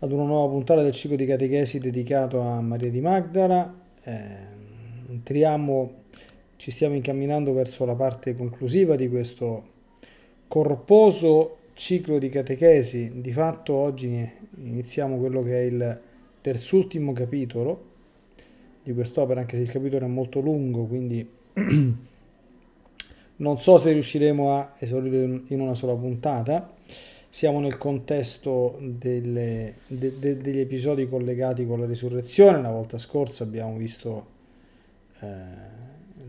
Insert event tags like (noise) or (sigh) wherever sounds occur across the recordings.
ad una nuova puntata del ciclo di catechesi dedicato a Maria di Magdala. Eh, entriamo, ci stiamo incamminando verso la parte conclusiva di questo corposo ciclo di catechesi. Di fatto oggi iniziamo quello che è il terzultimo capitolo di quest'opera, anche se il capitolo è molto lungo, quindi (clears throat) non so se riusciremo a esaurirlo in una sola puntata siamo nel contesto delle, de, de, degli episodi collegati con la risurrezione. La volta scorsa abbiamo visto eh,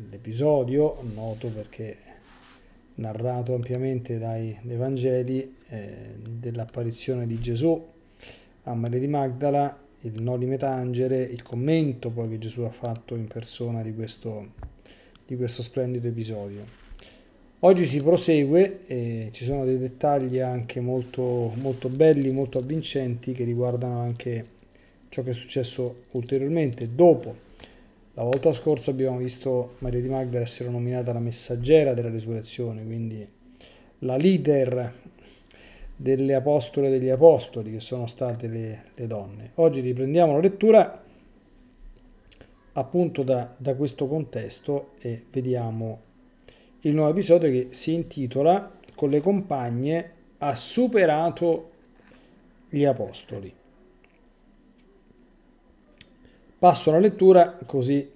l'episodio, noto perché narrato ampiamente dai Vangeli, eh, dell'apparizione di Gesù a Maria di Magdala, il no di Metangere, il commento poi che Gesù ha fatto in persona di questo, di questo splendido episodio. Oggi si prosegue, e ci sono dei dettagli anche molto, molto belli, molto avvincenti che riguardano anche ciò che è successo ulteriormente dopo. La volta scorsa abbiamo visto Maria di Magdala essere nominata la messaggera della risurrezione, quindi la leader delle apostole e degli apostoli che sono state le, le, donne. Oggi riprendiamo la lettura appunto da, da questo contesto e vediamo il nuovo episodio che si intitola Con le compagne ha superato gli apostoli. Passo alla lettura così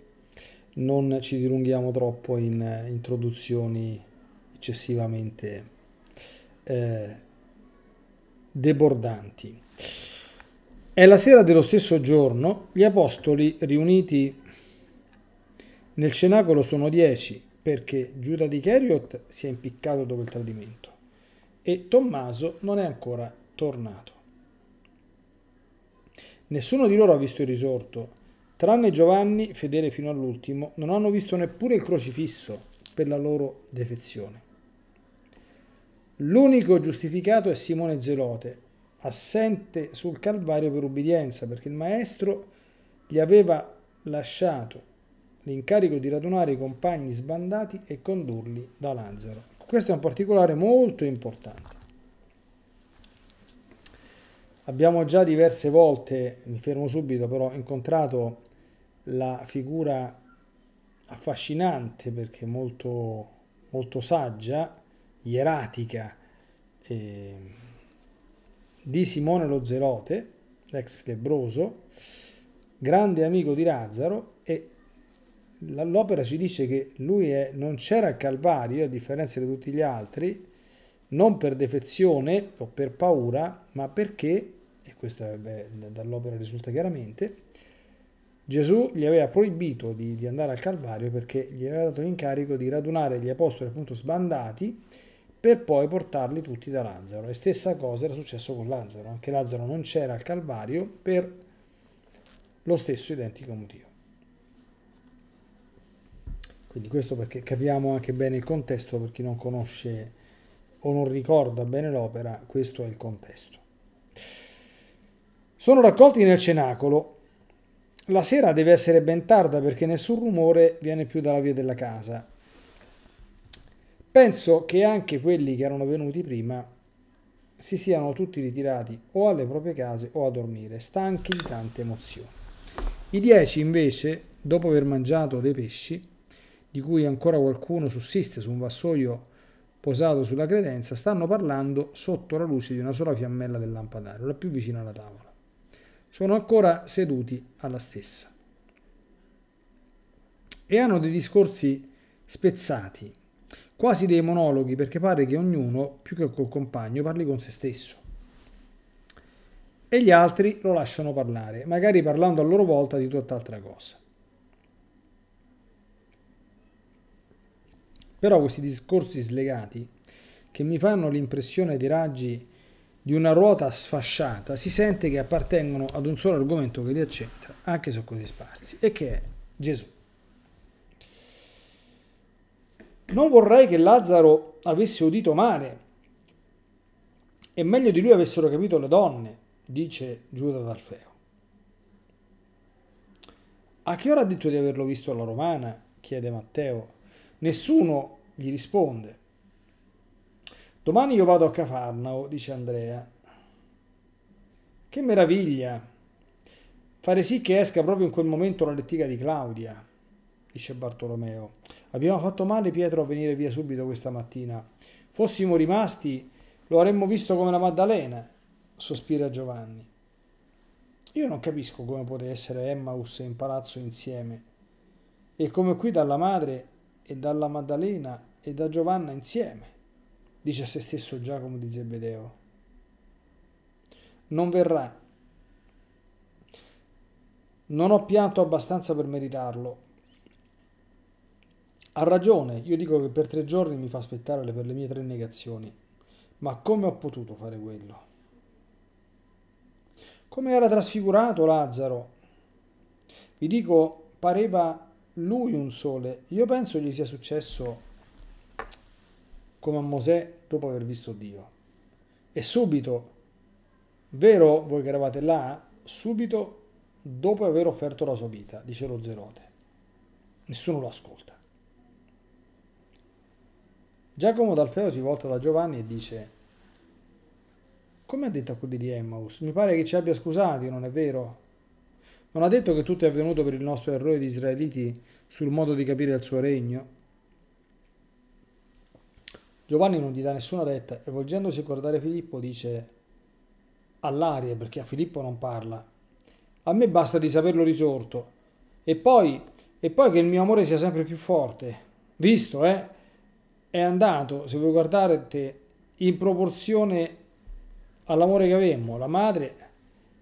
non ci dilunghiamo troppo in eh, introduzioni eccessivamente eh, debordanti. È la sera dello stesso giorno, gli apostoli riuniti nel cenacolo sono dieci, perché Giuda di Cheriot si è impiccato dopo il tradimento e Tommaso non è ancora tornato. Nessuno di loro ha visto il risorto, tranne Giovanni, fedele fino all'ultimo, non hanno visto neppure il crocifisso per la loro defezione. L'unico giustificato è Simone Zelote, assente sul Calvario per ubbidienza, perché il Maestro gli aveva lasciato l'incarico di radunare i compagni sbandati e condurli da Lazzaro. Questo è un particolare molto importante. Abbiamo già diverse volte, mi fermo subito però, incontrato la figura affascinante perché molto, molto saggia, ieratica, eh, di Simone Lo Zerote, ex Tebroso, grande amico di Lazzaro, l'opera ci dice che lui è, non c'era al Calvario, a differenza di tutti gli altri, non per defezione o per paura, ma perché, e questo beh, dall'opera risulta chiaramente, Gesù gli aveva proibito di, di, andare al Calvario perché gli aveva dato l'incarico di radunare gli apostoli appunto sbandati per poi portarli tutti da Lazzaro. E stessa cosa era successo con Lazzaro, anche Lazzaro non c'era al Calvario per lo stesso identico motivo. Quindi questo perché capiamo anche bene il contesto per chi non conosce o non ricorda bene l'opera, questo è il contesto. Sono raccolti nel cenacolo. La sera deve essere ben tarda perché nessun rumore viene più dalla via della casa. Penso che anche quelli che erano venuti prima si siano tutti ritirati o alle proprie case o a dormire, stanchi di tante emozioni. I dieci invece, dopo aver mangiato dei pesci, di cui ancora qualcuno sussiste su un vassoio posato sulla credenza, stanno parlando sotto la luce di una sola fiammella del lampadario, la più vicina alla tavola. Sono ancora seduti alla stessa. E hanno dei discorsi spezzati, quasi dei monologhi, perché pare che ognuno, più che col compagno, parli con se stesso. E gli altri lo lasciano parlare, magari parlando a loro volta di tutt'altra cosa. Però questi discorsi slegati che mi fanno l'impressione di raggi di una ruota sfasciata si sente che appartengono ad un solo argomento che li accentra, anche se così sparsi, e che è Gesù. Non vorrei che Lazzaro avesse udito male e meglio di lui avessero capito le donne, dice Giuda d'Alfeo. A che ora ha detto di averlo visto alla romana? chiede Matteo Nessuno gli risponde. Domani io vado a Cafarnao, dice Andrea. Che meraviglia! Fare sì che esca proprio in quel momento la lettiga di Claudia, dice Bartolomeo. Abbiamo fatto male Pietro a venire via subito questa mattina. Fossimo rimasti, lo avremmo visto come la Maddalena, sospira Giovanni. Io non capisco come pote essere Emmaus in palazzo insieme. E come qui dalla madre e dalla Maddalena e da Giovanna insieme, dice a se stesso Giacomo di Zebedeo. Non verrà. Non ho pianto abbastanza per meritarlo. Ha ragione, io dico che per tre giorni mi fa aspettare per le mie tre negazioni. Ma come ho potuto fare quello? Come era trasfigurato Lazzaro? Vi dico, pareva lui un sole. Io penso gli sia successo come a Mosè dopo aver visto Dio. E subito, vero voi che eravate là, subito dopo aver offerto la sua vita, dice lo Zerote. Nessuno lo ascolta. Giacomo d'Alfeo si volta da Giovanni e dice come ha detto a quelli di Emmaus? Mi pare che ci abbia scusati, non è vero? Non ha detto che tutto è avvenuto per il nostro errore di israeliti sul modo di capire il suo regno? Giovanni non gli dà nessuna retta e volgendosi a guardare Filippo dice all'aria perché a Filippo non parla. A me basta di saperlo risorto e poi, e poi che il mio amore sia sempre più forte. Visto, eh? È andato, se vuoi guardare te, in proporzione all'amore che avemmo, la madre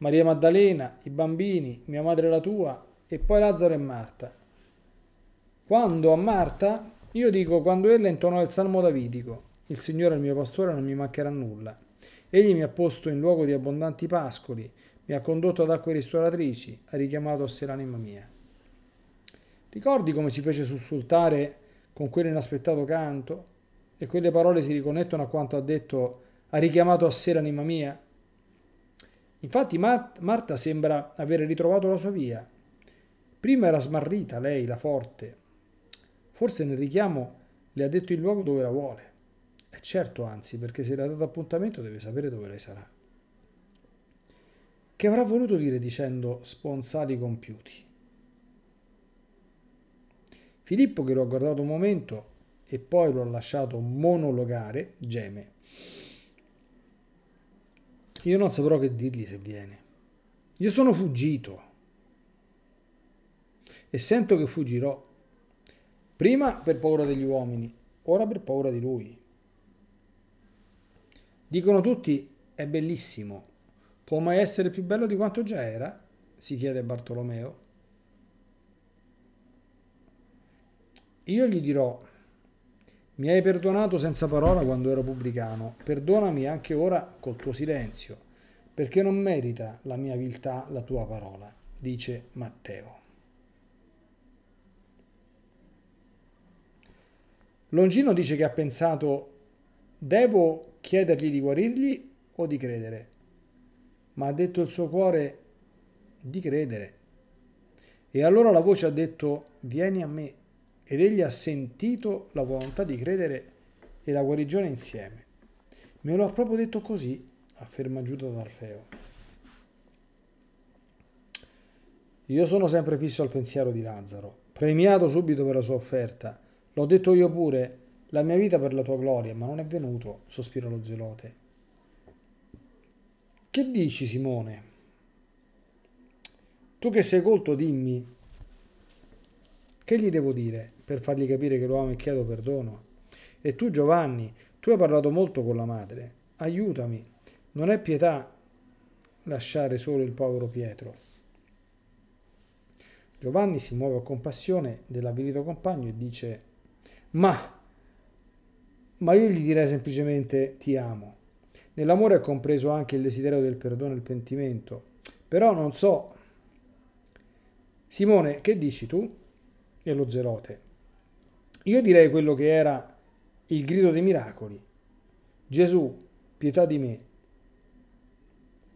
Maria Maddalena, i bambini, mia madre la tua e poi Lazzaro e Marta. Quando a Marta, io dico quando ella intonò il salmo davidico, il Signore è il mio pastore non mi mancherà nulla. Egli mi ha posto in luogo di abbondanti pascoli, mi ha condotto ad acque ristoratrici, ha richiamato a sé l'anima mia. Ricordi come ci fece sussultare con quell'inaspettato canto? E quelle parole si riconnettono a quanto ha detto, ha richiamato a sé l'anima mia? Infatti Marta sembra avere ritrovato la sua via. Prima era smarrita lei, la forte. Forse nel richiamo le ha detto il luogo dove la vuole. E eh, certo, anzi, perché se le ha dato appuntamento deve sapere dove lei sarà. Che avrà voluto dire dicendo sponsali compiuti? Filippo, che lo ha guardato un momento e poi lo ha lasciato monologare, geme. Io non saprò che dirgli se viene. Io sono fuggito. E sento che fuggirò. Prima per paura degli uomini, ora per paura di lui. Dicono tutti, è bellissimo. Può mai essere più bello di quanto già era? si chiede Bartolomeo. Io gli dirò, mi hai perdonato senza parola quando ero pubblicano, perdonami anche ora col tuo silenzio, perché non merita la mia viltà la tua parola, dice Matteo. Longino dice che ha pensato, devo chiedergli di guarirgli o di credere? Ma ha detto il suo cuore di credere. E allora la voce ha detto, vieni a me ed egli ha sentito la volontà di credere e la guarigione insieme. Me lo ha proprio detto così, afferma Giuda d'Alfeo. Io sono sempre fisso al pensiero di Lazzaro, premiato subito per la sua offerta. L'ho detto io pure, la mia vita per la tua gloria, ma non è venuto, sospira lo zelote. Che dici, Simone? Tu che sei colto, dimmi. Che gli devo dire? per fargli capire che lo amo e chiedo perdono. E tu Giovanni, tu hai parlato molto con la madre, aiutami. Non è pietà lasciare solo il povero Pietro. Giovanni si muove a compassione dell'avvilito compagno e dice ma, ma io gli direi semplicemente ti amo. Nell'amore è compreso anche il desiderio del perdono e il pentimento. Però non so. Simone, che dici tu? E lo zerote. Io direi quello che era il grido dei miracoli. Gesù, pietà di me.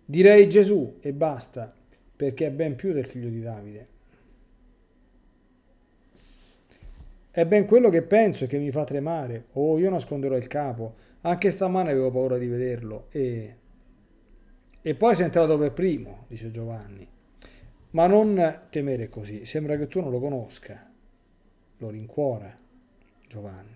Direi Gesù e basta, perché è ben più del figlio di Davide. È ben quello che penso e che mi fa tremare. Oh, io nasconderò il capo. Anche stamane avevo paura di vederlo. E, e poi sei entrato per primo, dice Giovanni. Ma non temere così, sembra che tu non lo conosca. Lo rincuora. Giovanni.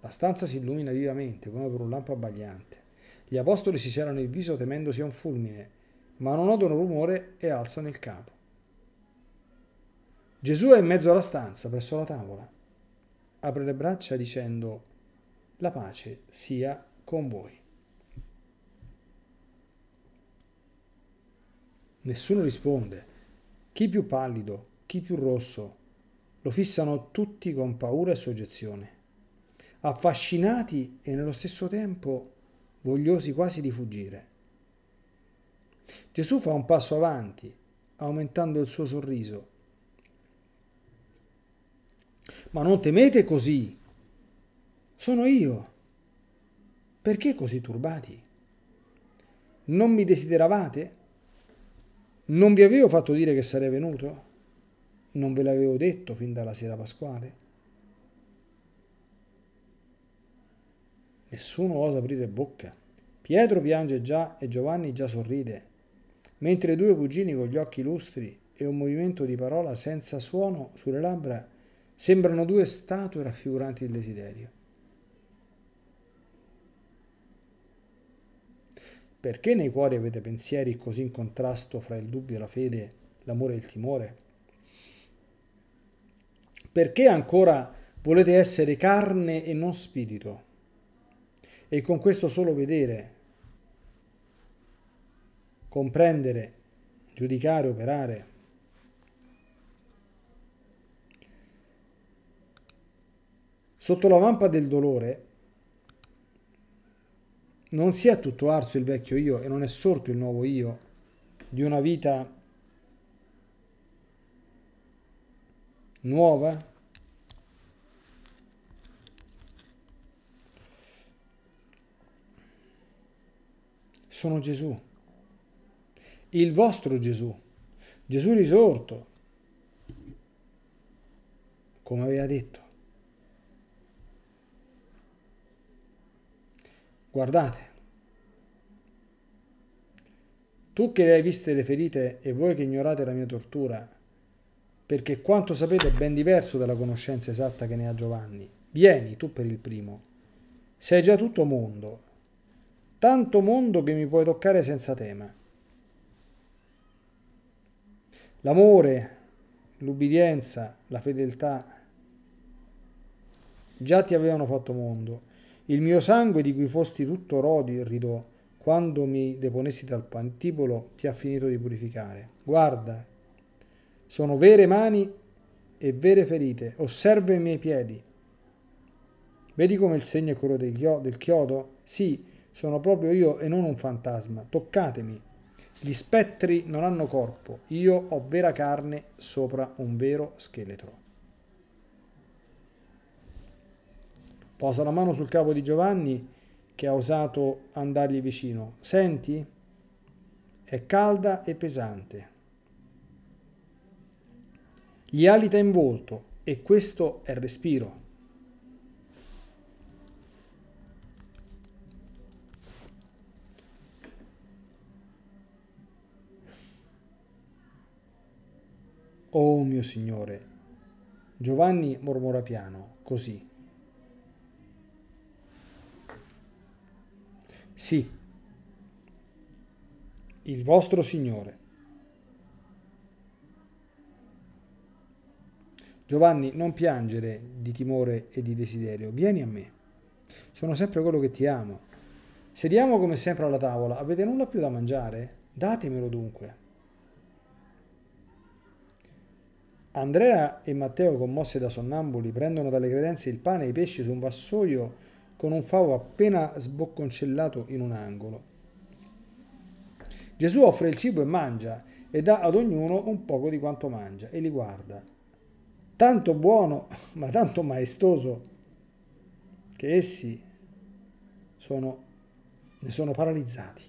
La stanza si illumina vivamente, come per un lampo abbagliante. Gli apostoli si cerano il viso temendo sia un fulmine, ma non odono rumore e alzano il capo. Gesù è in mezzo alla stanza, presso la tavola. Apre le braccia dicendo, la pace sia con voi. Nessuno risponde. Chi più pallido, chi più rosso, lo fissano tutti con paura e soggezione, affascinati e nello stesso tempo vogliosi quasi di fuggire. Gesù fa un passo avanti, aumentando il suo sorriso. Ma non temete così. Sono io. Perché così turbati? Non mi desideravate? Non vi avevo fatto dire che sarei venuto? Non ve l'avevo detto fin dalla sera pasquale? Nessuno osa aprire bocca. Pietro piange già e Giovanni già sorride, mentre i due cugini con gli occhi lustri e un movimento di parola senza suono sulle labbra sembrano due statue raffiguranti il desiderio. Perché nei cuori avete pensieri così in contrasto fra il dubbio e la fede, l'amore e il timore? Perché ancora volete essere carne e non spirito? E con questo solo vedere, comprendere, giudicare, operare. Sotto la vampa del dolore non si è tutto arso il vecchio io e non è sorto il nuovo io di una vita nuova sono Gesù il vostro Gesù Gesù risorto come aveva detto guardate tu che le hai viste le ferite e voi che ignorate la mia tortura perché quanto sapete è ben diverso dalla conoscenza esatta che ne ha Giovanni. Vieni tu per il primo. Sei già tutto mondo, tanto mondo che mi puoi toccare senza tema. L'amore, l'ubbidienza, la fedeltà già ti avevano fatto mondo. Il mio sangue di cui fosti tutto rodi, rodido quando mi deponesti dal pantipolo ti ha finito di purificare. Guarda sono vere mani e vere ferite. Osserva i miei piedi. Vedi come il segno è quello del chiodo? Sì, sono proprio io e non un fantasma. Toccatemi. Gli spettri non hanno corpo. Io ho vera carne sopra un vero scheletro. Posa la mano sul capo di Giovanni che ha osato andargli vicino. Senti? È calda e pesante. Gli alita in volto e questo è il respiro. Oh mio Signore, Giovanni mormora piano, così. Sì, il vostro Signore. Giovanni, non piangere di timore e di desiderio, vieni a me. Sono sempre quello che ti amo. Sediamo come sempre alla tavola, avete nulla più da mangiare? Datemelo dunque. Andrea e Matteo, commossi da sonnambuli, prendono dalle credenze il pane e i pesci su un vassoio con un favo appena sbocconcellato in un angolo. Gesù offre il cibo e mangia e dà ad ognuno un poco di quanto mangia e li guarda tanto buono, ma tanto maestoso, che essi sono, ne sono paralizzati.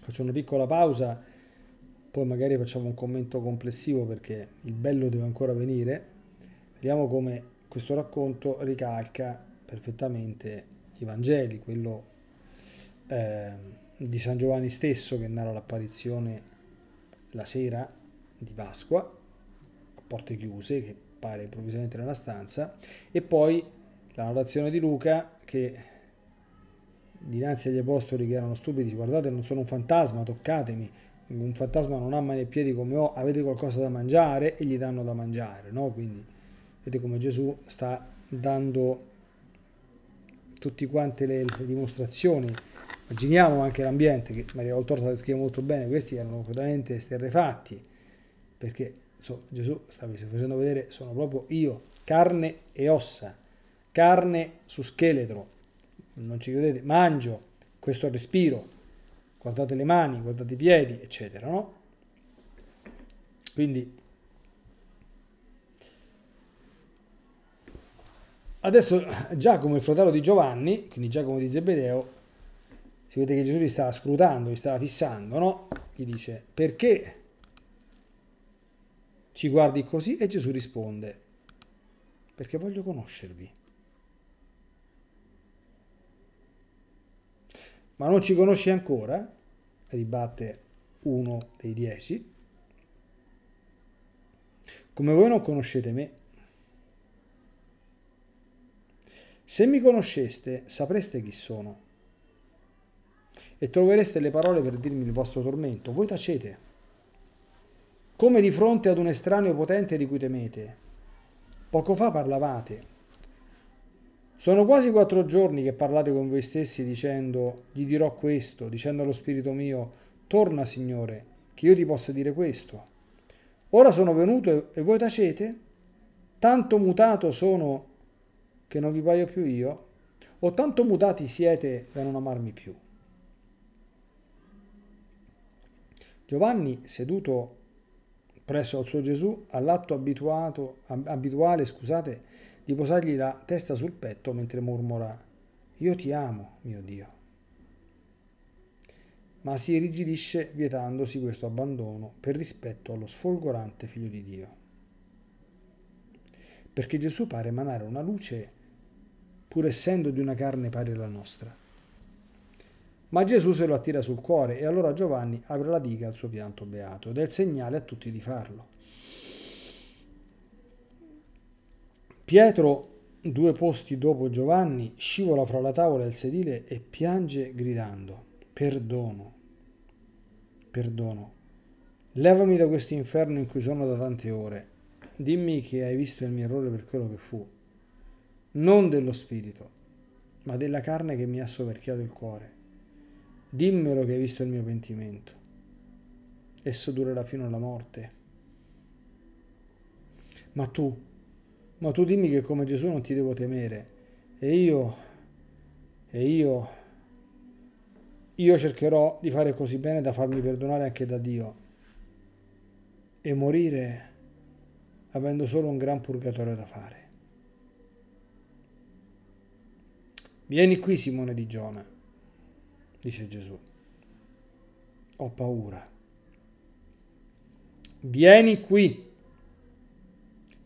Faccio una piccola pausa, poi magari facciamo un commento complessivo perché il bello deve ancora venire. Vediamo come questo racconto ricalca perfettamente i Vangeli, quello eh, di San Giovanni stesso che narra l'apparizione la sera di Pasqua porte chiuse che pare improvvisamente nella stanza e poi la narrazione di Luca che dinanzi agli apostoli che erano stupidi guardate non sono un fantasma toccatemi un fantasma non ha mani e piedi come ho avete qualcosa da mangiare e gli danno da mangiare no? quindi vedete come Gesù sta dando tutte quante le, le dimostrazioni immaginiamo anche l'ambiente che Maria Voltorta descrive molto bene questi erano completamente esterrefatti perché insomma, Gesù stavi facendo vedere, sono proprio io, carne e ossa, carne su scheletro, non ci credete, mangio, questo respiro, guardate le mani, guardate i piedi, eccetera, no? Quindi adesso Giacomo, il fratello di Giovanni, quindi Giacomo di Zebedeo, si vede che Gesù li stava scrutando, li stava fissando, no? Gli dice, perché ci guardi così e Gesù risponde, perché voglio conoscervi. Ma non ci conosci ancora? ribatte uno dei dieci. Come voi non conoscete me. Se mi conosceste, sapreste chi sono e trovereste le parole per dirmi il vostro tormento. Voi tacete come di fronte ad un estraneo potente di cui temete. Poco fa parlavate. Sono quasi quattro giorni che parlate con voi stessi dicendo, gli dirò questo, dicendo allo Spirito mio, torna Signore, che io ti possa dire questo. Ora sono venuto e voi tacete? Tanto mutato sono che non vi paio più io? O tanto mutati siete da non amarmi più? Giovanni, seduto presso al suo Gesù all'atto abituale scusate, di posargli la testa sul petto mentre mormora Io ti amo, mio Dio. Ma si irrigidisce vietandosi questo abbandono per rispetto allo sfolgorante figlio di Dio. Perché Gesù pare emanare una luce pur essendo di una carne pari alla nostra ma Gesù se lo attira sul cuore e allora Giovanni apre la diga al suo pianto beato ed è il segnale a tutti di farlo. Pietro, due posti dopo Giovanni, scivola fra la tavola e il sedile e piange gridando, perdono, perdono, levami da questo inferno in cui sono da tante ore, dimmi che hai visto il mio errore per quello che fu, non dello spirito, ma della carne che mi ha soverchiato il cuore. Dimmelo che hai visto il mio pentimento. Esso durerà fino alla morte. Ma tu, ma tu dimmi che come Gesù non ti devo temere. E io, e io, io cercherò di fare così bene da farmi perdonare anche da Dio. E morire avendo solo un gran purgatorio da fare. Vieni qui, Simone di Giona dice Gesù. Ho paura. Vieni qui.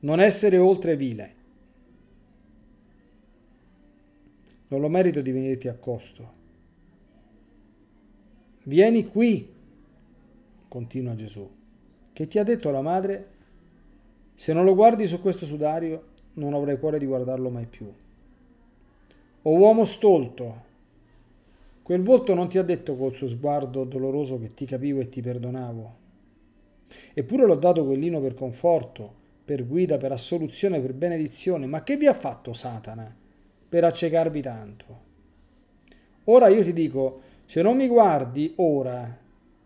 Non essere oltre vile. Non lo merito di venirti a costo. Vieni qui, continua Gesù, che ti ha detto la madre, se non lo guardi su questo sudario non avrai cuore di guardarlo mai più. O uomo stolto, Quel volto non ti ha detto col suo sguardo doloroso che ti capivo e ti perdonavo. Eppure l'ho dato quell'ino per conforto, per guida, per assoluzione, per benedizione. Ma che vi ha fatto Satana per accecarvi tanto? Ora io ti dico, se non mi guardi ora,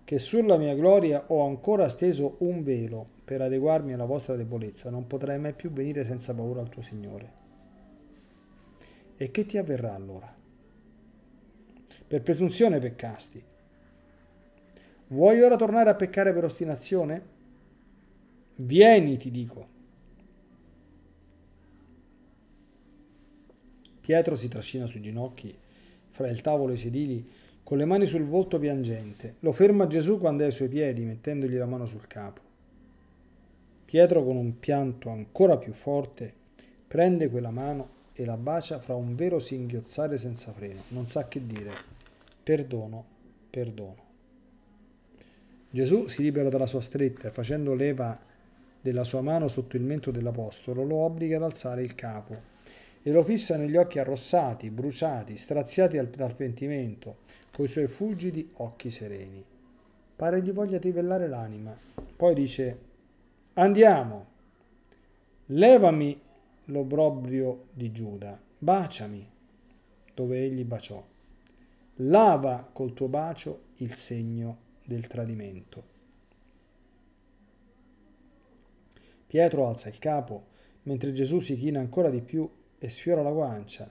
che sulla mia gloria ho ancora steso un velo per adeguarmi alla vostra debolezza, non potrai mai più venire senza paura al tuo Signore. E che ti avverrà allora? Per presunzione peccasti. Vuoi ora tornare a peccare per ostinazione? Vieni, ti dico. Pietro si trascina sui ginocchi, fra il tavolo e i sedili, con le mani sul volto piangente. Lo ferma Gesù quando è ai suoi piedi, mettendogli la mano sul capo. Pietro, con un pianto ancora più forte, prende quella mano e la bacia fra un vero singhiozzare senza freno. Non sa che dire perdono, perdono. Gesù si libera dalla sua stretta e facendo leva della sua mano sotto il mento dell'Apostolo lo obbliga ad alzare il capo e lo fissa negli occhi arrossati, bruciati, straziati dal pentimento, coi suoi fulgidi occhi sereni. Pare gli voglia trivellare l'anima. Poi dice, andiamo, levami l'obbrobrio di Giuda, baciami, dove egli baciò lava col tuo bacio il segno del tradimento. Pietro alza il capo, mentre Gesù si china ancora di più e sfiora la guancia.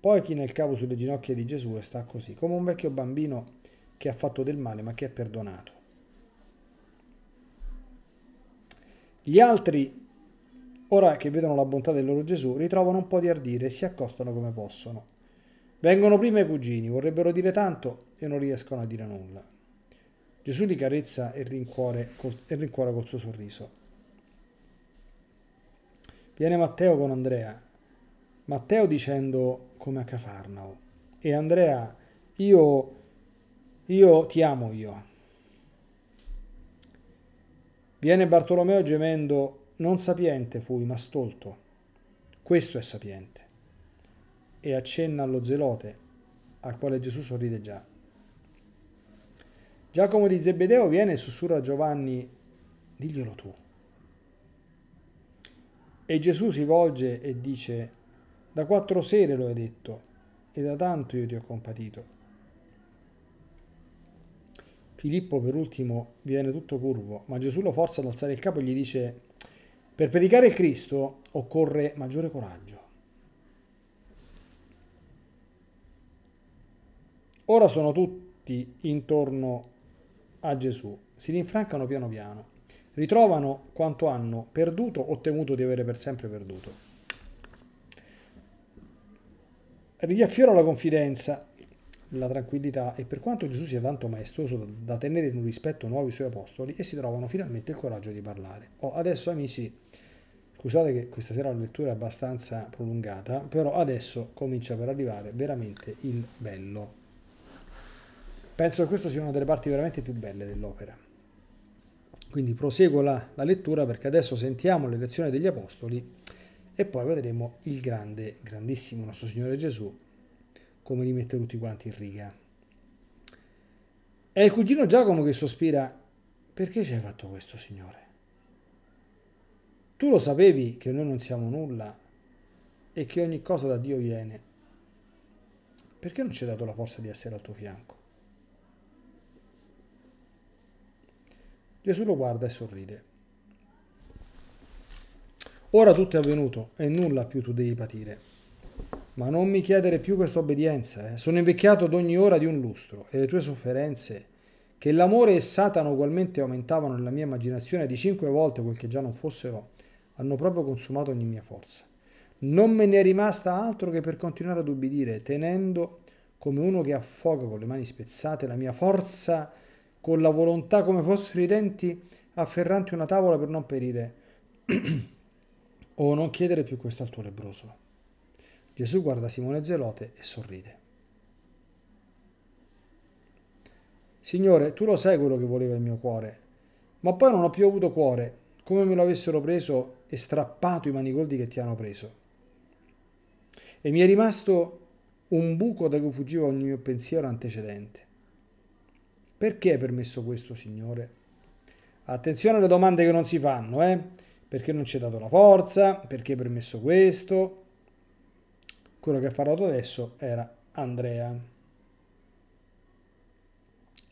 Poi china il capo sulle ginocchia di Gesù e sta così, come un vecchio bambino che ha fatto del male ma che è perdonato. Gli altri, ora che vedono la bontà del loro Gesù, ritrovano un po' di ardire e si accostano come possono. Vengono prima i cugini, vorrebbero dire tanto e non riescono a dire nulla. Gesù li carezza e, rincuore, e rincuora col suo sorriso. Viene Matteo con Andrea. Matteo dicendo come a Cafarnao. E Andrea, io, io ti amo io. Viene Bartolomeo gemendo, non sapiente fui, ma stolto. Questo è sapiente e accenna allo zelote, al quale Gesù sorride già. Giacomo di Zebedeo viene e sussurra a Giovanni, diglielo tu. E Gesù si volge e dice, da quattro sere lo hai detto, e da tanto io ti ho compatito. Filippo per ultimo viene tutto curvo, ma Gesù lo forza ad alzare il capo e gli dice, per predicare il Cristo occorre maggiore coraggio. Ora sono tutti intorno a Gesù, si rinfrancano piano piano, ritrovano quanto hanno perduto o temuto di avere per sempre perduto. Riaffiora la confidenza, la tranquillità e per quanto Gesù sia tanto maestoso da tenere in un rispetto nuovi i suoi apostoli e si trovano finalmente il coraggio di parlare. Oh, adesso amici, scusate che questa sera la lettura è abbastanza prolungata, però adesso comincia per arrivare veramente il bello penso che questa sia una delle parti veramente più belle dell'opera. Quindi proseguo la, la, lettura perché adesso sentiamo le lezioni degli Apostoli e poi vedremo il grande, grandissimo nostro Signore Gesù, come li mette tutti quanti in riga. È il cugino Giacomo che sospira, perché ci hai fatto questo Signore? Tu lo sapevi che noi non siamo nulla e che ogni cosa da Dio viene. Perché non ci hai dato la forza di essere al tuo fianco? Gesù lo guarda e sorride. Ora tutto è avvenuto e nulla più tu devi patire. Ma non mi chiedere più questa obbedienza, eh. sono invecchiato ad ogni ora di un lustro e le tue sofferenze, che l'amore e Satana ugualmente aumentavano nella mia immaginazione di cinque volte quel che già non fossero, hanno proprio consumato ogni mia forza. Non me ne è rimasta altro che per continuare ad ubbidire, tenendo come uno che affoga con le mani spezzate la mia forza con la volontà come fossero i denti afferranti una tavola per non perire, (clears throat) o non chiedere più questo al tuo lebroso. Gesù guarda Simone Zelote e sorride. Signore, tu lo sai quello che voleva il mio cuore, ma poi non ho più avuto cuore, come me lo avessero preso e strappato i manigoldi che ti hanno preso. E mi è rimasto un buco da cui fuggiva ogni mio pensiero antecedente. Perché hai permesso questo, Signore? Attenzione alle domande che non si fanno, eh? Perché non ci hai dato la forza? Perché hai permesso questo? Quello che ha parlato adesso era Andrea.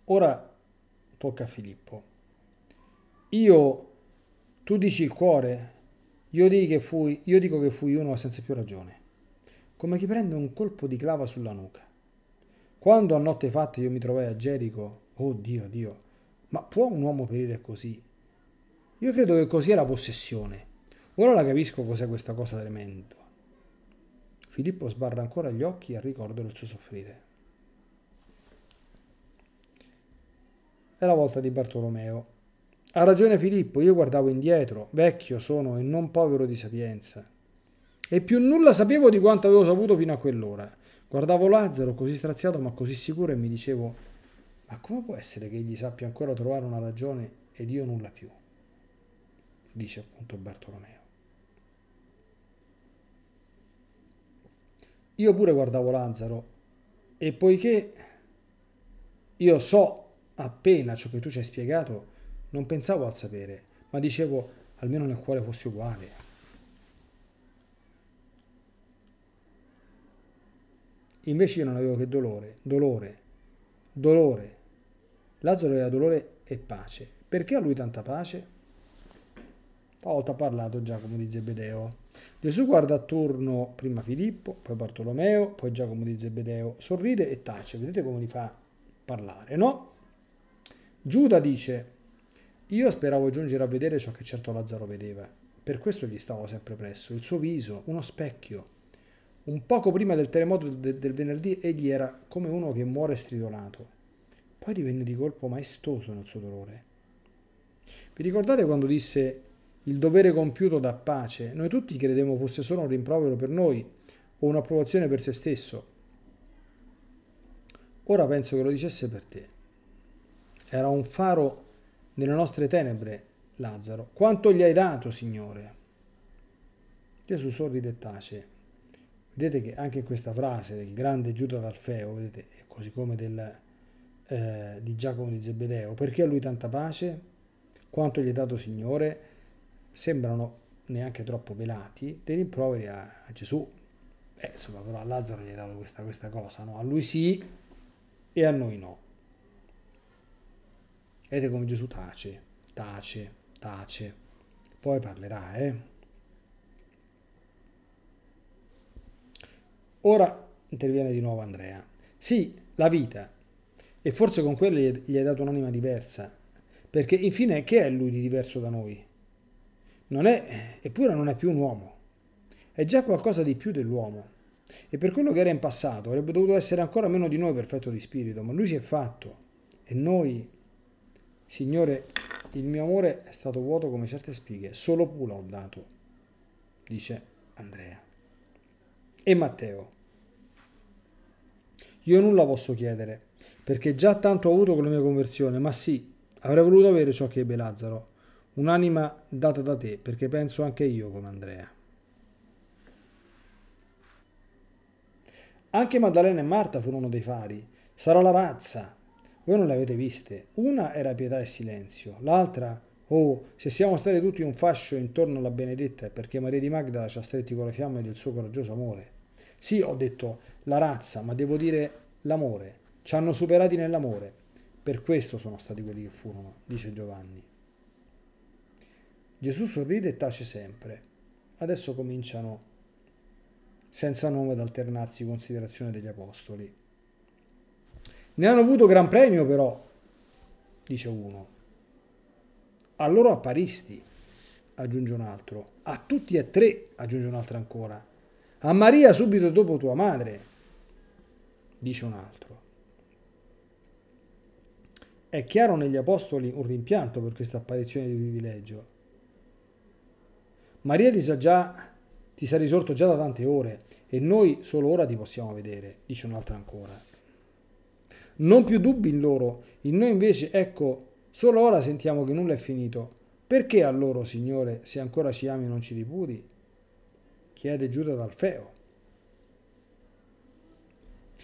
Ora tocca a Filippo. Io, tu dici il cuore, io dico che fui, io dico che fui uno senza più ragione, come chi prende un colpo di clava sulla nuca. Quando a notte fatta io mi trovai a Gerico, Oh Dio, Dio, ma può un uomo perire così? Io credo che così è la possessione. Ora la capisco cos'è questa cosa tremenda. Filippo sbarra ancora gli occhi al ricordo del suo soffrire. È la volta di Bartolomeo. Ha ragione Filippo, io guardavo indietro, vecchio sono e non povero di sapienza. E più nulla sapevo di quanto avevo saputo fino a quell'ora. Guardavo Lazzaro così straziato ma così sicuro e mi dicevo ma come può essere che egli sappia ancora trovare una ragione ed io nulla più? Dice appunto Bartolomeo. Io pure guardavo Lazzaro e poiché io so appena ciò che tu ci hai spiegato, non pensavo al sapere, ma dicevo almeno nel cuore fossi uguale. Invece io non avevo che dolore, dolore, dolore Lazzaro era dolore e pace. Perché a lui tanta pace? Una volta parlato Giacomo di Zebedeo. Gesù guarda attorno prima Filippo, poi Bartolomeo, poi Giacomo di Zebedeo, sorride e tace. Vedete come li fa parlare, no? Giuda dice, io speravo giungere a vedere ciò che certo Lazzaro vedeva, per questo gli stavo sempre presso, il suo viso, uno specchio. Un poco prima del terremoto del venerdì egli era come uno che muore stridolato. Poi divenne di colpo maestoso nel suo dolore. Vi ricordate quando disse il dovere compiuto da pace? Noi tutti credemmo fosse solo un rimprovero per noi o un'approvazione per se stesso. Ora penso che lo dicesse per te. Era un faro nelle nostre tenebre, Lazzaro. Quanto gli hai dato, Signore? Gesù sorride e tace. Vedete che anche questa frase del grande Giuda d'Alfeo, vedete, è così come del eh, di Giacomo di Zebedeo, perché a lui tanta pace, quanto gli è dato Signore, sembrano neanche troppo velati, dei rimproveri a, a Gesù. Eh, insomma, però a Lazzaro gli è dato questa, questa cosa, no? A lui sì e a noi no. Vedete come Gesù tace, tace, tace. Poi parlerà, eh? Ora interviene di nuovo Andrea. Sì, la vita e forse con quello gli hai dato un'anima diversa, perché infine che è lui di diverso da noi? Non è, eppure non è più un uomo, è già qualcosa di più dell'uomo. E per quello che era in passato avrebbe dovuto essere ancora meno di noi perfetto di spirito, ma lui si è fatto. E noi, Signore, il mio amore è stato vuoto come certe spighe, solo pula ho dato, dice Andrea. E Matteo, io nulla posso chiedere perché già tanto ho avuto con la mia conversione, ma sì, avrei voluto avere ciò che ebbe Lazzaro, un'anima data da te, perché penso anche io come Andrea. Anche Maddalena e Marta furono dei fari. Sarà la razza. Voi non le avete viste. Una era pietà e silenzio, l'altra, oh, se siamo stati tutti un fascio intorno alla benedetta è perché Maria di Magdala ci ha stretti con le fiamme del suo coraggioso amore. Sì, ho detto la razza, ma devo dire l'amore ci hanno superati nell'amore, per questo sono stati quelli che furono, dice Giovanni. Gesù sorride e tace sempre. Adesso cominciano senza nome ad alternarsi considerazione degli apostoli. Ne hanno avuto gran premio però, dice uno. A loro apparisti, aggiunge un altro. A tutti e tre, aggiunge un altro ancora. A Maria subito dopo tua madre, dice un altro. È chiaro negli Apostoli un rimpianto per questa apparizione di privilegio. Maria ti sa già, ti sa risorto già da tante ore e noi solo ora ti possiamo vedere, dice un'altra ancora. Non più dubbi in loro, in noi invece, ecco, solo ora sentiamo che nulla è finito. Perché a loro, Signore, se ancora ci ami non ci ripudi? Chiede Giuda dal feo.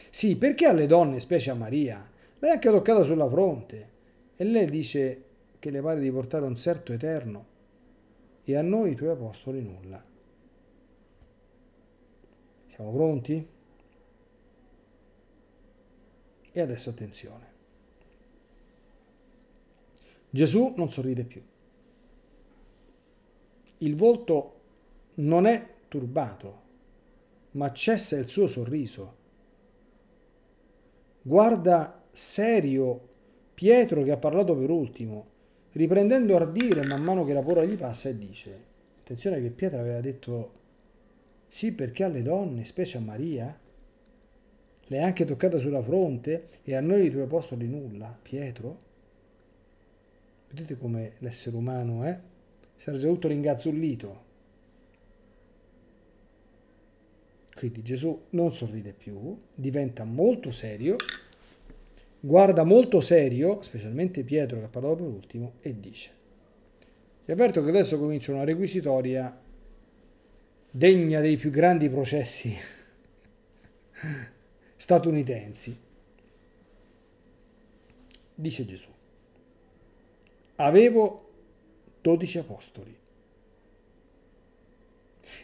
Sì, perché alle donne, specie a Maria, lei è anche sulla fronte e lei dice che le pare di portare un certo eterno e a noi i tuoi apostoli nulla. Siamo pronti? E adesso attenzione. Gesù non sorride più. Il volto non è turbato, ma cessa il suo sorriso. Guarda serio Pietro che ha parlato per ultimo, riprendendo ardire man mano che la paura gli passa e dice, attenzione che Pietro aveva detto sì perché alle donne, specie a Maria, le hai anche toccata sulla fronte e a noi i tuoi apostoli nulla, Pietro. Vedete come l'essere umano è? Eh, Sarge tutto ringazzullito. Quindi Gesù non sorride più, diventa molto serio guarda molto serio, specialmente Pietro che ha parlato per ultimo, e dice ti avverto che adesso comincia una requisitoria degna dei più grandi processi (laughs) statunitensi. Dice Gesù, avevo dodici apostoli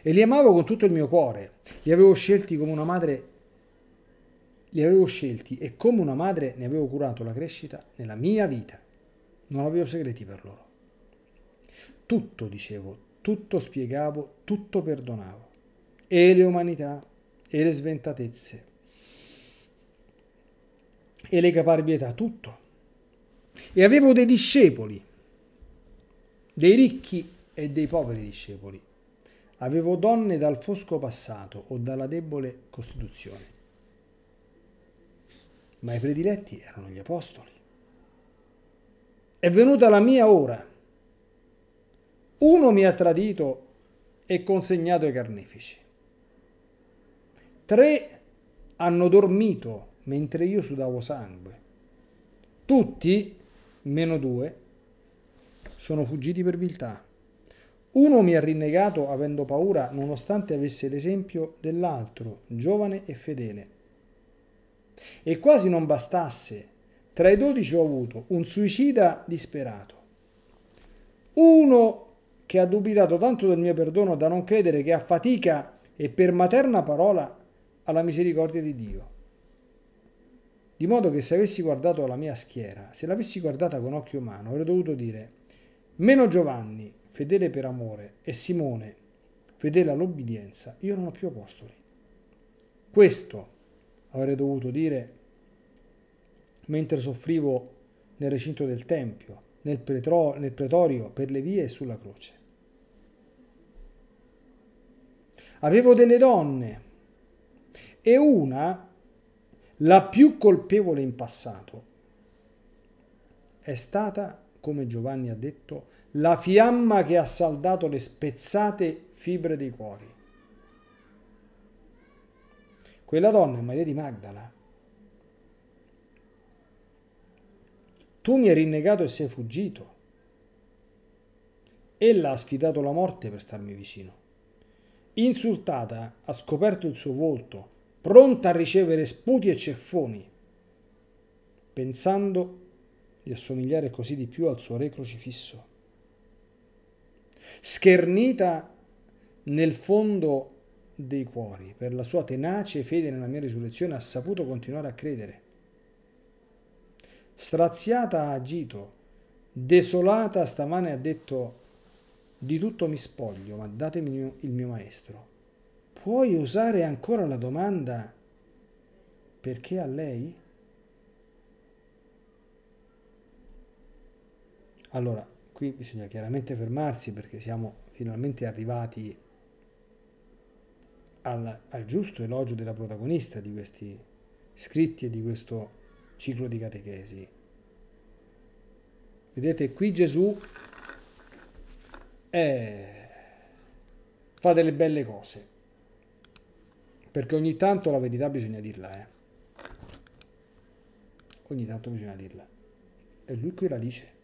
e li amavo con tutto il mio cuore, li avevo scelti come una madre li avevo scelti e come una madre ne avevo curato la crescita nella mia vita. Non avevo segreti per loro. Tutto dicevo, tutto spiegavo, tutto perdonavo. E le umanità, e le sventatezze, e le caparbietà, tutto. E avevo dei discepoli, dei ricchi e dei poveri discepoli. Avevo donne dal fosco passato o dalla debole costituzione ma i prediletti erano gli apostoli. È venuta la mia ora. Uno mi ha tradito e consegnato ai carnefici. Tre hanno dormito mentre io sudavo sangue. Tutti, meno due, sono fuggiti per viltà. Uno mi ha rinnegato avendo paura nonostante avesse l'esempio dell'altro, giovane e fedele. E quasi non bastasse, tra i dodici ho avuto un suicida disperato, uno che ha dubitato tanto del mio perdono da non credere che a fatica e per materna parola alla misericordia di Dio. Di modo che se avessi guardato la mia schiera, se l'avessi guardata con occhio umano, avrei dovuto dire meno Giovanni, fedele per amore, e Simone, fedele all'obbedienza, io non ho più apostoli. Questo avrei dovuto dire mentre soffrivo nel recinto del Tempio, nel, pretro, nel pretorio, per le vie e sulla croce. Avevo delle donne e una, la più colpevole in passato, è stata, come Giovanni ha detto, la fiamma che ha saldato le spezzate fibre dei cuori. Quella donna è Maria di Magdala. Tu mi hai rinnegato e sei fuggito. Ella ha sfidato la morte per starmi vicino. Insultata, ha scoperto il suo volto, pronta a ricevere sputi e ceffoni, pensando di assomigliare così di più al suo re crocifisso. Schernita nel fondo dei cuori. Per la sua tenace fede nella mia risurrezione ha saputo continuare a credere. Straziata ha agito, desolata stamane ha detto di tutto mi spoglio, ma datemi il mio maestro. Puoi usare ancora la domanda perché a lei? Allora, qui bisogna chiaramente fermarsi perché siamo finalmente arrivati a al, al giusto elogio della protagonista di questi scritti e di questo ciclo di catechesi. Vedete, qui Gesù è... fa delle belle cose, perché ogni tanto la verità bisogna dirla, eh. Ogni tanto bisogna dirla. E lui qui la dice.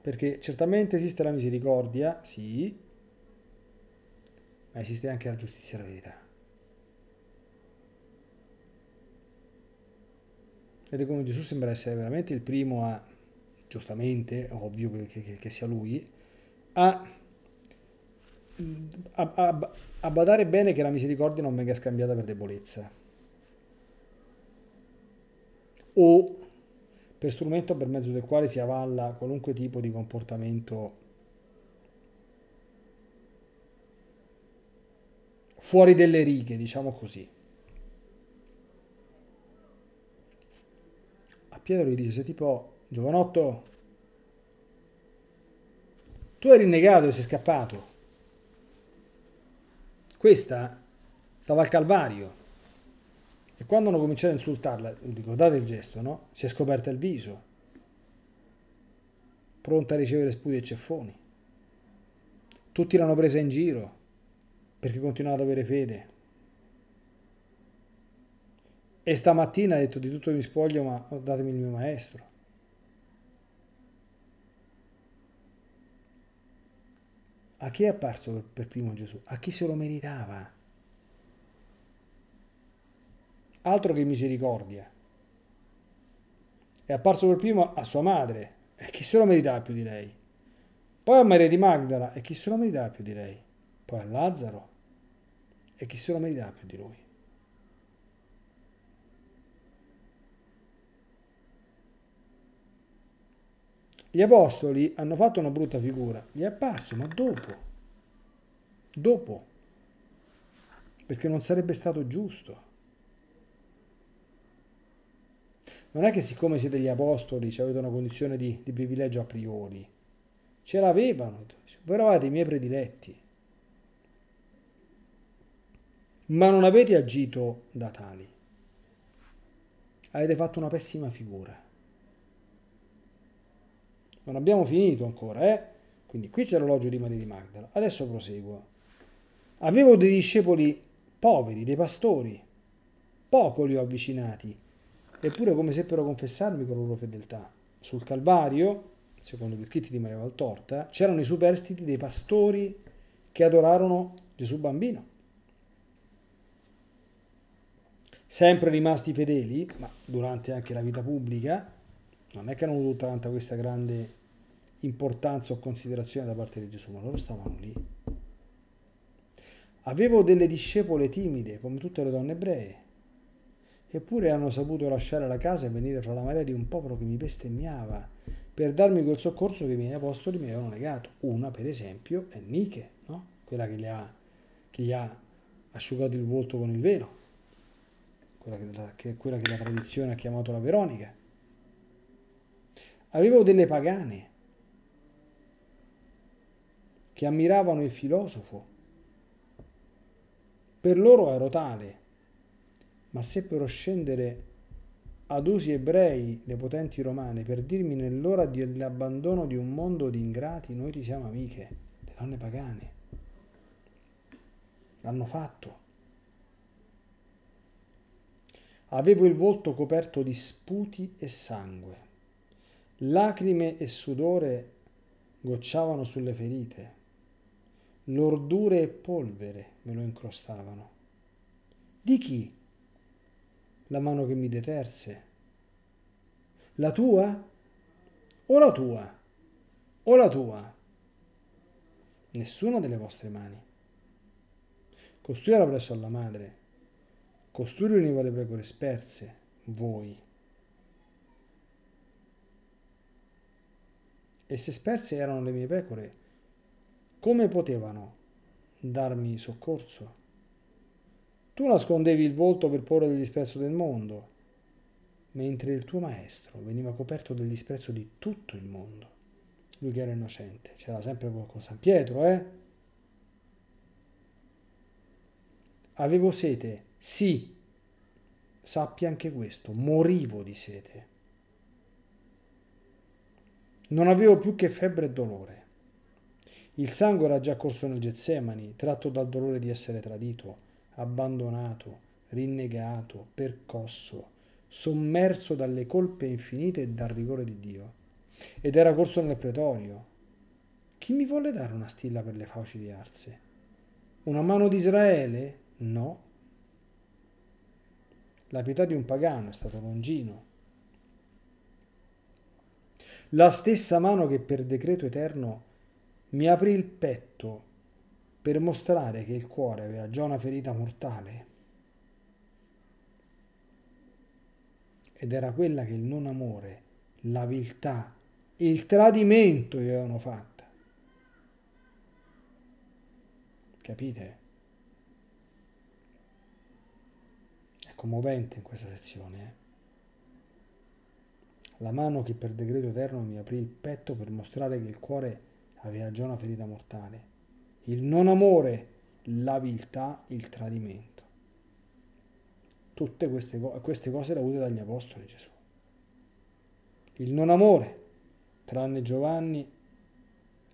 Perché certamente esiste la misericordia, sì, ma esiste anche la giustizia e la verità. Ed è come Gesù sembra essere veramente il primo a, giustamente, ovvio che, che, che sia lui, a, a, a, a badare bene che la misericordia non venga scambiata per debolezza. O per strumento per mezzo del quale si avalla qualunque tipo di comportamento fuori delle righe, diciamo così. A Pietro gli dice, sei tipo, giovanotto, tu hai rinnegato e sei scappato. Questa stava al Calvario. E quando hanno cominciato a insultarla, ricordate il gesto, no? Si è scoperta il viso, pronta a ricevere spudi e ceffoni. Tutti l'hanno presa in giro, perché continuava ad avere fede. E stamattina ha detto di tutto mi spoglio ma datemi il mio maestro. A chi è apparso per primo Gesù? A chi se lo meritava? Altro che misericordia. È apparso per primo a sua madre, e chi se lo meritava più di lei? Poi a Maria di Magdala, e chi se lo meritava più di lei? Poi a Lazzaro, e chi se lo merita più di lui. Gli apostoli hanno fatto una brutta figura, gli è apparso, ma dopo, dopo, perché non sarebbe stato giusto. Non è che siccome siete gli apostoli cioè avete una condizione di, di privilegio a priori, ce l'avevano, voi eravate i miei prediletti ma non avete agito da tali. Avete fatto una pessima figura. Non abbiamo finito ancora, eh? Quindi qui c'è l'orologio di Maria di Magdala. Adesso proseguo. Avevo dei discepoli poveri, dei pastori. Poco li ho avvicinati, eppure come seppero confessarmi con la loro fedeltà. Sul Calvario, secondo gli scritti di Maria Valtorta, c'erano i superstiti dei pastori che adorarono Gesù bambino. sempre rimasti fedeli, ma durante anche la vita pubblica, non è che hanno avuto tanta questa grande importanza o considerazione da parte di Gesù, ma loro stavano lì. Avevo delle discepole timide, come tutte le donne ebree, eppure hanno saputo lasciare la casa e venire fra la marea di un popolo che mi bestemmiava, per darmi quel soccorso che i miei apostoli mi avevano negato. Una, per esempio, è Nike, no? quella che, ha, che gli ha asciugato il volto con il velo quella che, la, che, quella che la tradizione ha chiamato la Veronica. Avevo delle pagane che ammiravano il filosofo. Per loro ero tale, ma seppero scendere ad usi ebrei le potenti romane per dirmi nell'ora dell'abbandono di un mondo di ingrati noi ti siamo amiche, le donne pagane. L'hanno fatto. Avevo il volto coperto di sputi e sangue. Lacrime e sudore gocciavano sulle ferite. Lordure e polvere me lo incrostavano. Di chi? La mano che mi deterse. La tua? O la tua? O la tua? Nessuna delle vostre mani. Costui era presso alla madre Costui univa le pecore sperse, voi. E se sperse erano le mie pecore, come potevano darmi soccorso? Tu nascondevi il volto per porre del disprezzo del mondo, mentre il tuo maestro veniva coperto del disprezzo di tutto il mondo. Lui che era innocente, c'era sempre con San Pietro, eh? Avevo sete sì, sappi anche questo, morivo di sete. Non avevo più che febbre e dolore. Il sangue era già corso nel Getsemani, tratto dal dolore di essere tradito, abbandonato, rinnegato, percosso, sommerso dalle colpe infinite e dal rigore di Dio. Ed era corso nel pretorio. Chi mi volle dare una stilla per le fauci di Arse? Una mano di Israele? No, la pietà di un pagano è stato Longino. La stessa mano che per decreto eterno mi aprì il petto per mostrare che il cuore aveva già una ferita mortale. Ed era quella che il non amore, la viltà, il tradimento gli avevano fatta. Capite? commovente in questa sezione. Eh. La mano che per decreto eterno mi aprì il petto per mostrare che il cuore aveva già una ferita mortale. Il non amore, la viltà, il tradimento. Tutte queste, queste cose le ha avute dagli apostoli Gesù. Il non amore, tranne Giovanni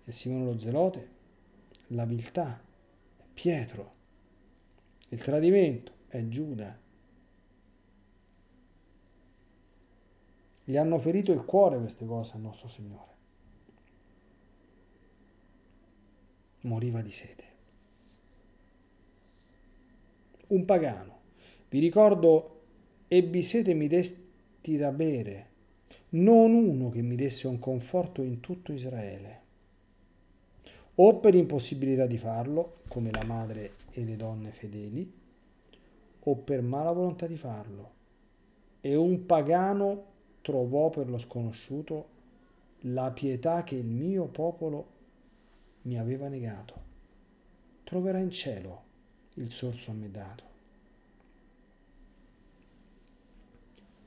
e Simone lo Zelote, la viltà, Pietro, il tradimento è Giuda, Gli hanno ferito il cuore queste cose al nostro Signore. Moriva di sete. Un pagano. Vi ricordo, ebbi sete e mi desti da bere, non uno che mi desse un conforto in tutto Israele. O per impossibilità di farlo, come la madre e le donne fedeli, o per mala volontà di farlo. E un pagano trovò per lo sconosciuto la pietà che il mio popolo mi aveva negato. Troverà in cielo il sorso a me dato.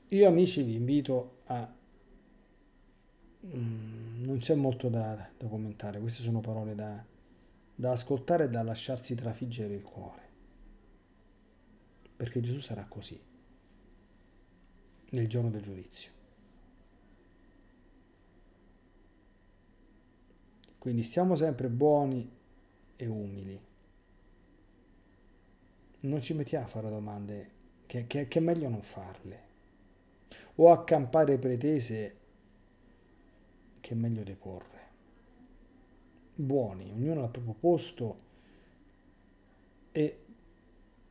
Io amici vi invito a... Mm, non c'è molto da, da commentare, queste sono parole da, da ascoltare e da lasciarsi trafiggere il cuore. Perché Gesù sarà così nel giorno del giudizio. Quindi stiamo sempre buoni e umili. Non ci mettiamo a fare domande che, che, che è meglio non farle. O a campare pretese che è meglio deporre. Buoni, ognuno al proprio posto e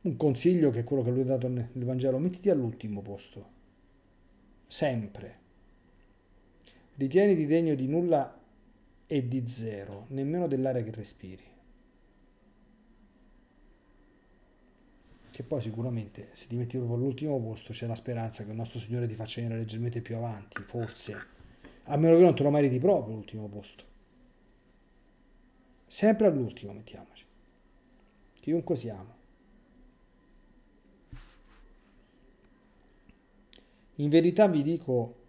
un consiglio che è quello che lui ha dato nel Vangelo, mettiti all'ultimo posto, sempre. Ritieniti degno di nulla e di zero, nemmeno dell'aria che respiri. Che poi sicuramente se ti metti proprio all'ultimo posto c'è la speranza che il nostro Signore ti faccia venire leggermente più avanti, forse. A meno che non te lo meriti proprio l'ultimo posto. Sempre all'ultimo mettiamoci. Chiunque siamo. In verità vi dico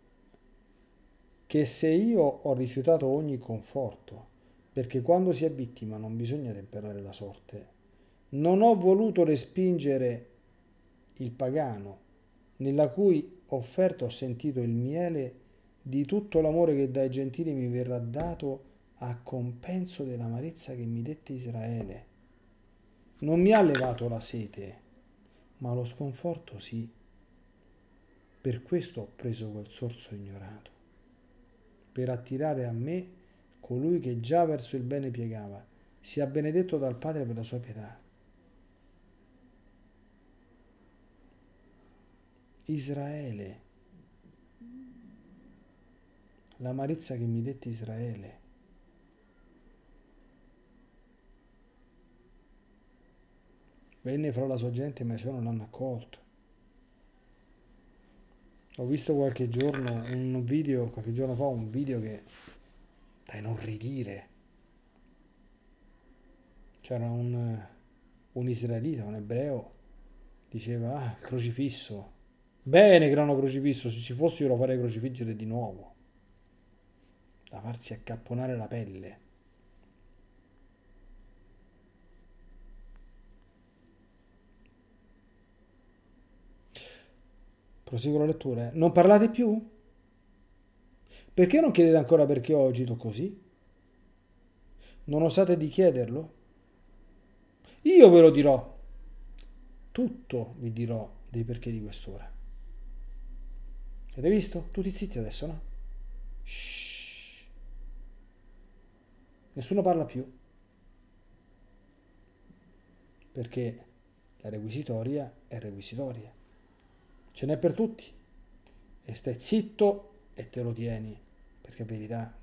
che se io ho rifiutato ogni conforto, perché quando si è vittima non bisogna temperare la sorte, non ho voluto respingere il pagano, nella cui offerta ho sentito il miele di tutto l'amore che dai gentili mi verrà dato a compenso dell'amarezza che mi dette Israele. Non mi ha levato la sete, ma lo sconforto sì. Per questo ho preso quel sorso ignorato per attirare a me colui che già verso il bene piegava. Sia benedetto dal Padre per la sua pietà. Israele, l'amarezza che mi dette Israele. Venne fra la sua gente, ma i suoi non l'hanno accolto. Ho visto qualche giorno un video, qualche giorno fa, un video che da inorridire. C'era un, un israelita, un ebreo, diceva, ah, crocifisso. Bene che non ho crocifisso, se ci fossi io lo farei crocifiggere di nuovo. Da farsi accapponare la pelle. Proseguo la lettura. Non parlate più? Perché non chiedete ancora perché ho agito così? Non osate di chiederlo? Io ve lo dirò. Tutto vi dirò dei perché di quest'ora. Avete visto? Tutti zitti adesso, no? Shhh. Nessuno parla più. Perché la requisitoria è requisitoria ce n'è per tutti. E stai zitto e te lo tieni, perché è verità.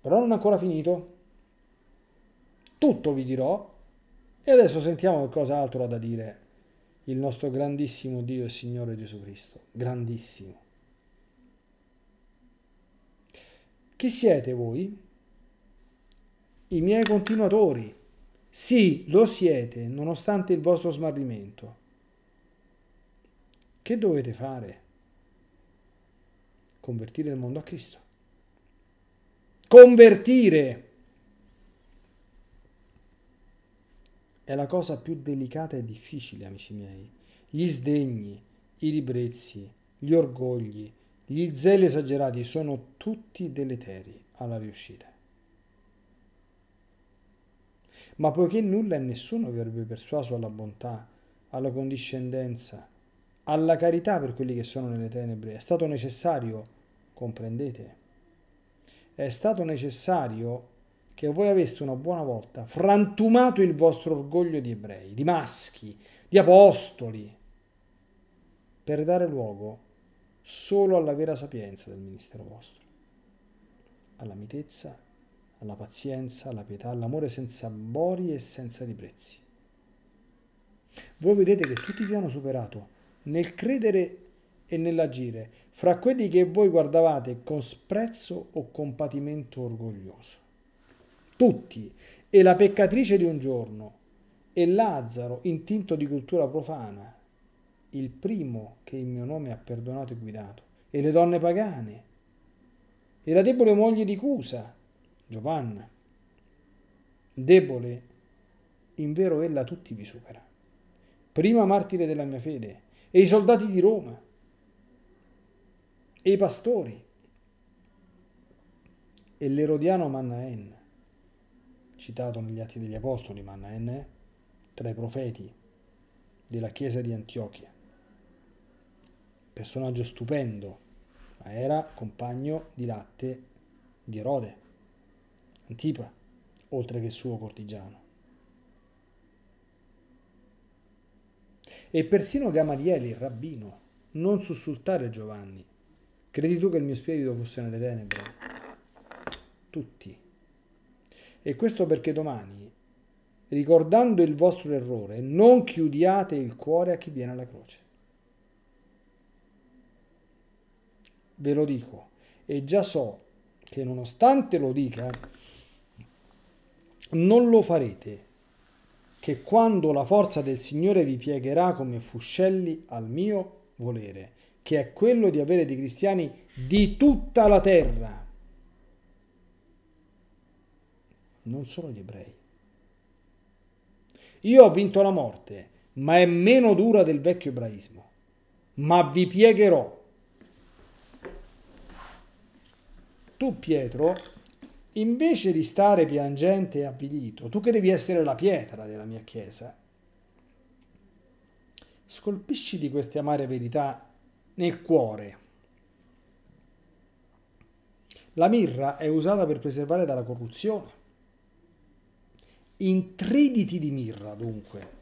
Però non è ancora finito. Tutto vi dirò e adesso sentiamo che cosa altro ha da dire il nostro grandissimo Dio e Signore Gesù Cristo. Grandissimo. Chi siete voi? I miei continuatori. Sì, lo siete, nonostante il vostro smarrimento. Che dovete fare? Convertire il mondo a Cristo. Convertire! È la cosa più delicata e difficile, amici miei. Gli sdegni, i ribrezzi, gli orgogli, gli zeli esagerati sono tutti deleteri alla riuscita ma poiché nulla e nessuno vi avrebbe persuaso alla bontà, alla condiscendenza, alla carità per quelli che sono nelle tenebre, è stato necessario, comprendete, è stato necessario che voi aveste una buona volta frantumato il vostro orgoglio di ebrei, di maschi, di apostoli, per dare luogo solo alla vera sapienza del ministero vostro, alla mitezza alla pazienza, alla pietà, all'amore senza bori e senza ribrezzi. Voi vedete che tutti vi hanno superato nel credere e nell'agire, fra quelli che voi guardavate con sprezzo o compatimento orgoglioso. Tutti, e la peccatrice di un giorno, e Lazzaro, intinto di cultura profana, il primo che il mio nome ha perdonato e guidato, e le donne pagane, e la debole moglie di Cusa, Giovanna. Debole, in vero ella tutti vi supera. Prima martire della mia fede, e i soldati di Roma, e i pastori, e l'erodiano Mannaen, citato negli Atti degli Apostoli, Mannaen, tra i profeti della chiesa di Antiochia. Personaggio stupendo, ma era compagno di latte di Erode. Antipa, oltre che suo cortigiano. E persino Gamaliele, il rabbino, non sussultare Giovanni. Credi tu che il mio spirito fosse nelle tenebre? Tutti. E questo perché domani, ricordando il vostro errore, non chiudiate il cuore a chi viene alla croce. Ve lo dico, e già so che nonostante lo dica, non lo farete, che quando la forza del Signore vi piegherà come fuscelli al mio volere, che è quello di avere dei cristiani di tutta la terra, non solo gli ebrei. Io ho vinto la morte, ma è meno dura del vecchio ebraismo, ma vi piegherò. Tu Pietro invece di stare piangente e avvilito, tu che devi essere la pietra della mia chiesa, scolpisci di queste amare verità nel cuore. La mirra è usata per preservare dalla corruzione. Intriditi di mirra, dunque.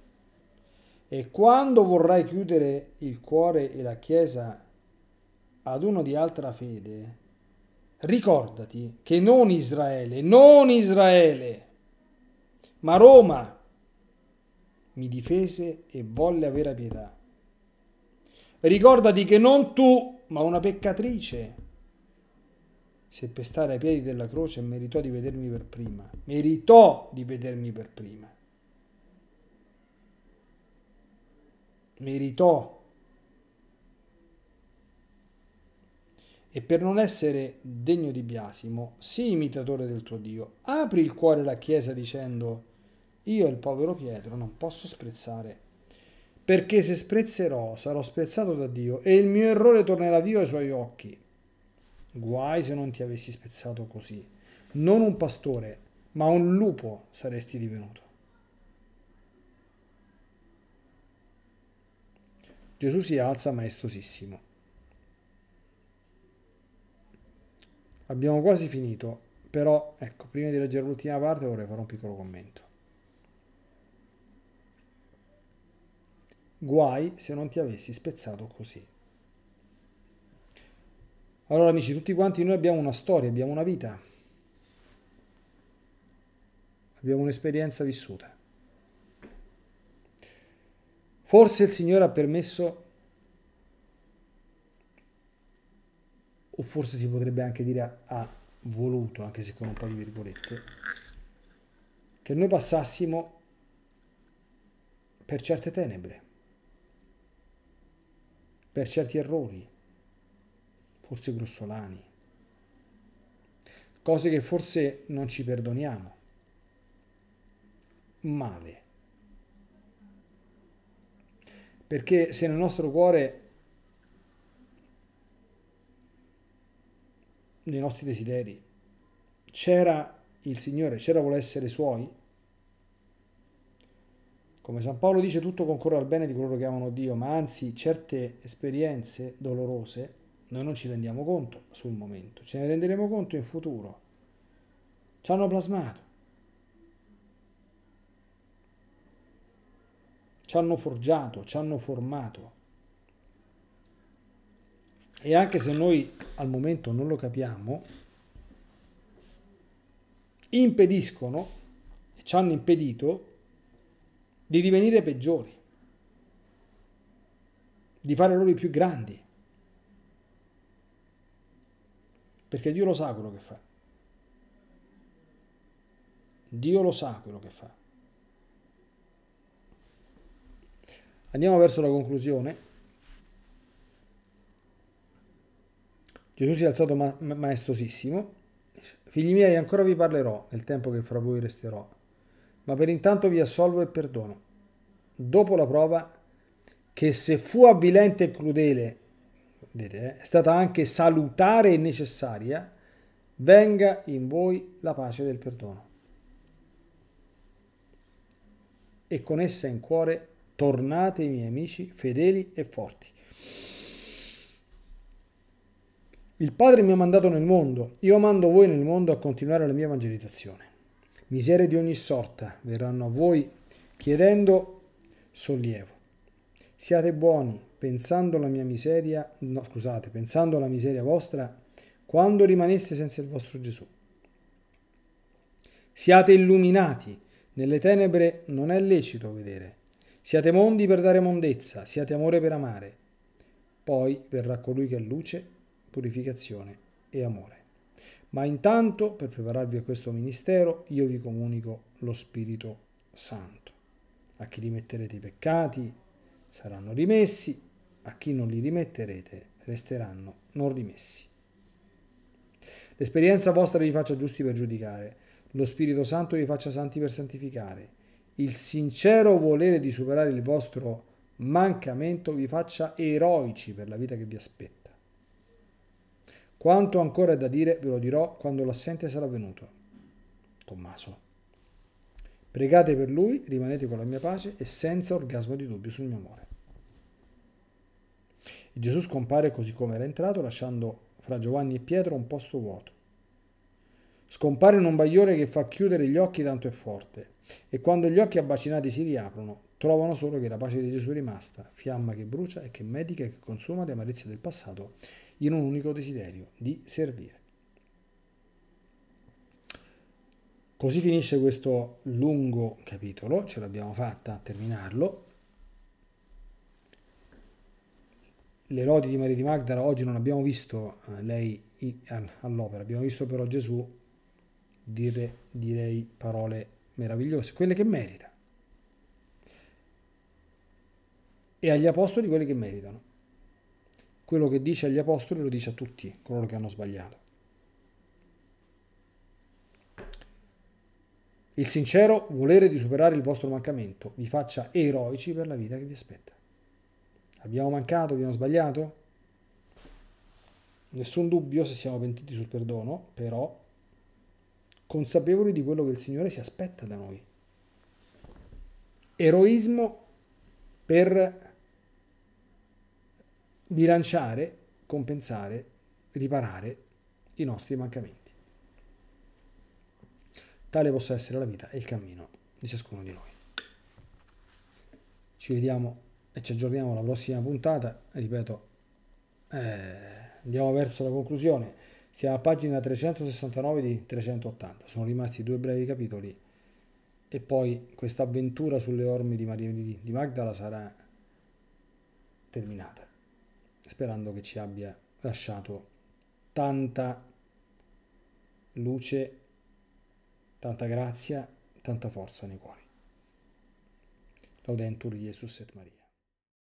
E quando vorrai chiudere il cuore e la chiesa ad uno di altra fede, ricordati che non Israele, non Israele, ma Roma mi difese e volle avere pietà. Ricordati che non tu, ma una peccatrice, seppe stare ai piedi della croce meritò di vedermi per prima. Meritò di vedermi per prima. Meritò e per non essere degno di biasimo, sii imitatore del tuo Dio. Apri il cuore alla Chiesa dicendo, io il povero Pietro non posso sprezzare, perché se sprezzerò sarò sprezzato da Dio e il mio errore tornerà Dio ai suoi occhi. Guai se non ti avessi spezzato così. Non un pastore, ma un lupo saresti divenuto. Gesù si alza maestosissimo. Abbiamo quasi finito, però ecco, prima di leggere l'ultima parte vorrei fare un piccolo commento. Guai se non ti avessi spezzato così. Allora amici, tutti quanti noi abbiamo una storia, abbiamo una vita, abbiamo un'esperienza vissuta. Forse il Signore ha permesso o forse si potrebbe anche dire ha voluto, anche se con un po' di virgolette, che noi passassimo per certe tenebre, per certi errori, forse grossolani, cose che forse non ci perdoniamo, male. Perché se nel nostro cuore nei nostri desideri. C'era il Signore, c'era vuole essere Suoi. Come San Paolo dice, tutto concorre al bene di coloro che amano Dio, ma anzi certe esperienze dolorose noi non ci rendiamo conto sul momento, ce ne renderemo conto in futuro. Ci hanno plasmato, ci hanno forgiato, ci hanno formato. E anche se noi al momento non lo capiamo, impediscono, e ci hanno impedito, di divenire peggiori, di fare errori più grandi. Perché Dio lo sa quello che fa. Dio lo sa quello che fa. Andiamo verso la conclusione. Gesù si è alzato ma- maestosissimo. Figli miei, ancora vi parlerò nel tempo che fra voi resterò, ma per intanto vi assolvo e perdono. Dopo la prova, che se fu avvilente e crudele, vedete, eh, è stata anche salutare e necessaria, venga in voi la pace del perdono. E con essa in cuore tornate, miei amici, fedeli e forti. Il Padre mi ha mandato nel mondo, io mando voi nel mondo a continuare la mia evangelizzazione. Miserie di ogni sorta verranno a voi chiedendo sollievo. Siate buoni, pensando alla mia miseria, no, scusate, pensando alla miseria vostra, quando rimaneste senza il vostro Gesù. Siate illuminati, nelle tenebre non è lecito vedere. Siate mondi per dare mondezza, siate amore per amare. Poi verrà colui che è luce purificazione e amore. Ma intanto, per prepararvi a questo ministero, io vi comunico lo Spirito Santo. A chi rimetterete i peccati saranno rimessi, a chi non li rimetterete resteranno non rimessi. L'esperienza vostra vi faccia giusti per giudicare, lo Spirito Santo vi faccia santi per santificare, il sincero volere di superare il vostro mancamento vi faccia eroici per la vita che vi aspetta quanto ancora è da dire ve lo dirò quando l'assente sarà venuto. Tommaso. Pregate per lui, rimanete con la mia pace e senza orgasmo di dubbio sul mio amore. E Gesù scompare così come era entrato, lasciando fra Giovanni e Pietro un posto vuoto. Scompare in un bagliore che fa chiudere gli occhi tanto è forte, e quando gli occhi abbacinati si riaprono, Trovano solo che la pace di Gesù è rimasta, fiamma che brucia e che medica e che consuma le amarezze del passato in un unico desiderio di servire. Così finisce questo lungo capitolo, ce l'abbiamo fatta a terminarlo. Le lodi di Maria di Magdala oggi non abbiamo visto eh, lei all'opera, abbiamo visto però Gesù dire di parole meravigliose, quelle che merita. e agli apostoli quelli che meritano. Quello che dice agli apostoli lo dice a tutti coloro che hanno sbagliato. Il sincero volere di superare il vostro mancamento vi faccia eroici per la vita che vi aspetta. Abbiamo mancato, abbiamo sbagliato? Nessun dubbio se siamo pentiti sul perdono, però consapevoli di quello che il Signore si aspetta da noi. Eroismo per bilanciare, compensare, riparare i nostri mancamenti. Tale possa essere la vita e il cammino di ciascuno di noi. Ci vediamo e ci aggiorniamo alla prossima puntata. Ripeto, eh, andiamo verso la conclusione. Siamo a pagina 369 di 380. Sono rimasti due brevi capitoli e poi questa avventura sulle orme di Maria di Magdala sarà terminata sperando che ci abbia lasciato tanta luce, tanta grazia, tanta forza nei cuori. Laudentur Jesus et Maria.